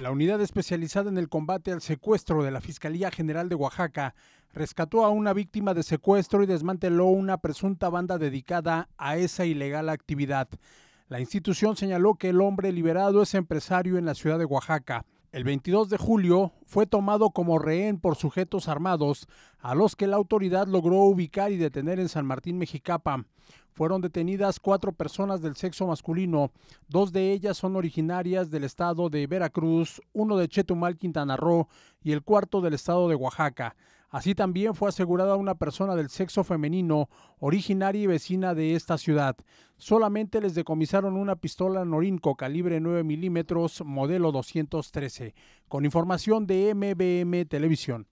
La unidad especializada en el combate al secuestro de la Fiscalía General de Oaxaca rescató a una víctima de secuestro y desmanteló una presunta banda dedicada a esa ilegal actividad. La institución señaló que el hombre liberado es empresario en la ciudad de Oaxaca. El 22 de julio fue tomado como rehén por sujetos armados a los que la autoridad logró ubicar y detener en San Martín Mexicapa. Fueron detenidas cuatro personas del sexo masculino, dos de ellas son originarias del estado de Veracruz, uno de Chetumal, Quintana Roo y el cuarto del estado de Oaxaca. Así también fue asegurada una persona del sexo femenino, originaria y vecina de esta ciudad. Solamente les decomisaron una pistola Norinco calibre 9 milímetros, modelo 213. Con información de MBM Televisión.